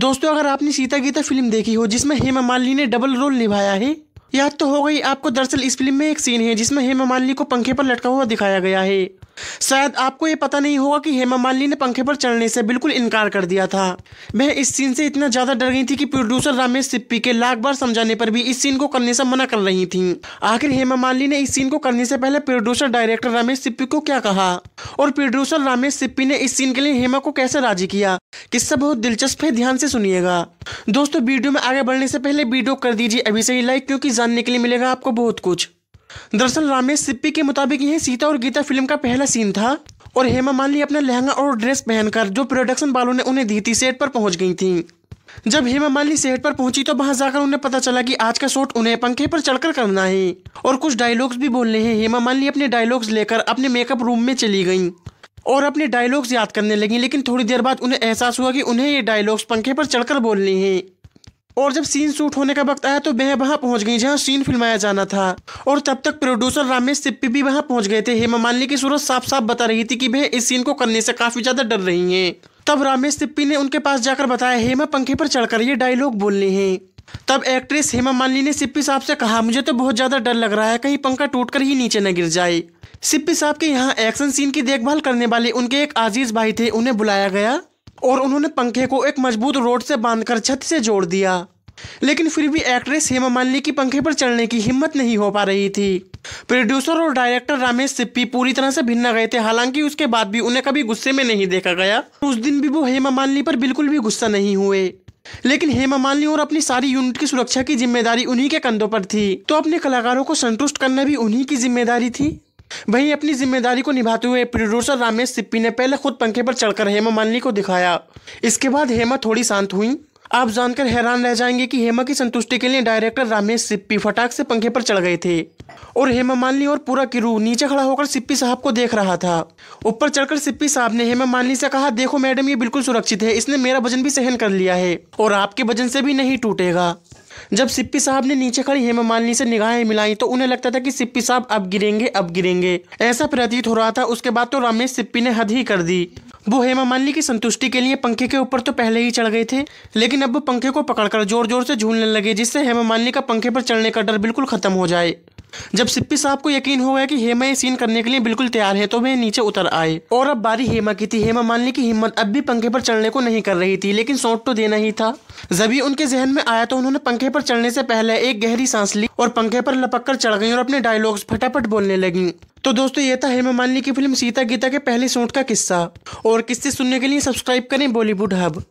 दोस्तों अगर आपने सीता गीता फिल्म देखी हो जिसमें हेमा मालिनी ने डबल रोल निभाया है याद तो हो गई आपको दरअसल इस फिल्म में एक सीन है जिसमें हेमा मालिनी को पंखे पर लटका हुआ दिखाया गया है शायद आपको ये पता नहीं होगा कि हेमा मालिनी ने पंखे पर चढ़ने से बिल्कुल इनकार कर दिया था वह इस सीन से इतना ज्यादा डर गई थी कि प्रोड्यूसर रामेश सिप्पी के लाख बार समझाने पर भी इस सीन को करने से मना कर रही थी आखिर हेमा मालिनी ने इस सीन को करने से पहले प्रोड्यूसर डायरेक्टर रामेश सिप्पी को क्या कहा और प्रोड्यूसर रामेश सिप्पी ने इस सीन के लिए हेमा को कैसे राजी किया किस्सा बहुत दिलचस्प है ध्यान से सुनिएगा दोस्तों वीडियो में आगे बढ़ने से पहले वीडियो कर दीजिए अभी से ही लाइक क्योंकि जानने के लिए मिलेगा आपको बहुत कुछ दरअसल रामेश सिप्पी के मुताबिक यह सीता और गीता फिल्म का पहला सीन था और हेमा मालिनी अपना लहंगा और ड्रेस पहनकर जो प्रोडक्शन वालों ने उन्हें दी थी सेट पर पहुंच गई थी जब हेमा मालिनी सेट पर पहुंची तो वहां जाकर उन्हें पता चला कि आज का शॉट उन्हें पंखे पर चढ़कर करना है और कुछ डायलॉग्स भी बोलने हैं हेमा मालिनी अपने डायलॉग्स लेकर अपने मेकअप रूम में चली गई और अपने डायलॉग्स याद करने लगी लेकिन थोड़ी देर बाद उन्हें एहसास हुआ कि उन्हें ये डायलॉग्स पंखे पर चढ़कर बोलने हैं और जब सीन शूट होने का वक्त आया तो वह वहाँ पहुंच गई जहाँ सीन फिल्माया जाना था और तब तक प्रोड्यूसर रामेश सिप्पी भी वहाँ पहुँच गए थे हेमा मालिनी की सूरत साफ साफ बता रही थी कि वह इस सीन को करने से काफी ज्यादा डर रही हैं तब रामेश सिप्पी ने उनके पास जाकर बताया हेमा पंखे पर चढ़कर ये डायलॉग बोलने हैं तब एक्ट्रेस हेमा मालिनी ने सिप्पी साहब से कहा मुझे तो बहुत ज्यादा डर लग रहा है कहीं पंखा टूटकर ही नीचे न गिर जाए सिप्पी साहब के यहाँ एक्शन सीन की देखभाल करने वाले उनके एक आजीज भाई थे उन्हें बुलाया गया और उन्होंने पंखे को एक मजबूत रोड से बांधकर छत से जोड़ दिया लेकिन फिर भी एक्ट्रेस हेमा मालिनी की पंखे पर चढ़ने की हिम्मत नहीं हो पा रही थी प्रोड्यूसर और डायरेक्टर रामेश सिप्पी पूरी तरह से भिन्न गए थे हालांकि उसके बाद भी उन्हें कभी गुस्से में नहीं देखा गया उस दिन भी वो हेमा मालिनी पर बिल्कुल भी गुस्सा नहीं हुए लेकिन हेमा मालिनी और अपनी सारी यूनिट की सुरक्षा की जिम्मेदारी उन्हीं के कंधों पर थी तो अपने कलाकारों को संतुष्ट करना भी उन्हीं की जिम्मेदारी थी वहीं अपनी जिम्मेदारी को निभाते हुए प्रोड्यूसर रामेश सिप्पी ने पहले खुद पंखे पर चढ़कर हेमा मालिनी को दिखाया इसके बाद हेमा थोड़ी शांत हुई आप जानकर हैरान रह जाएंगे कि हेमा की संतुष्टि के लिए डायरेक्टर रामेश सिप्पी फटाक से पंखे पर चढ़ गए थे और हेमा मालिनी और पूरा किरू नीचे खड़ा होकर सिप्पी साहब को देख रहा था ऊपर चढ़कर सिप्पी साहब ने हेमा मालिनी से कहा देखो मैडम ये बिल्कुल सुरक्षित है इसने मेरा वजन भी सहन कर लिया है और आपके वजन से भी नहीं टूटेगा जब सिप्पी साहब ने नीचे खड़ी हेमा मालिनी से निगाहें मिलाई तो उन्हें लगता था कि सिप्पी साहब अब गिरेंगे अब गिरेंगे ऐसा प्रतीत हो रहा था उसके बाद तो रामेश सिप्पी ने हद ही कर दी वो हेमा मालिनी की संतुष्टि के लिए पंखे के ऊपर तो पहले ही चढ़ गए थे लेकिन अब वो पंखे को पकड़कर जोर जोर से झूलने लगे जिससे हेमा मालिनी का पंखे पर चढ़ने का डर बिल्कुल खत्म हो जाए जब सिप्पी साहब को यकीन हो गया कि हेमा ये सीन करने के लिए बिल्कुल तैयार है तो वे नीचे उतर आए और अब बारी हेमा की थी हेमा मानने की हिम्मत अब भी पंखे पर चढ़ने को नहीं कर रही थी लेकिन सौंट तो देना ही था जब ही उनके जहन में आया तो उन्होंने पंखे पर चढ़ने से पहले एक गहरी सांस ली और पंखे पर लपक कर चढ़ गई और अपने डायलॉग्स फटाफट बोलने लगी तो दोस्तों ये था हेमा मालिनी की फिल्म सीता गीता के पहले सूट का किस्सा और किस्से सुनने के लिए सब्सक्राइब करें बॉलीवुड हब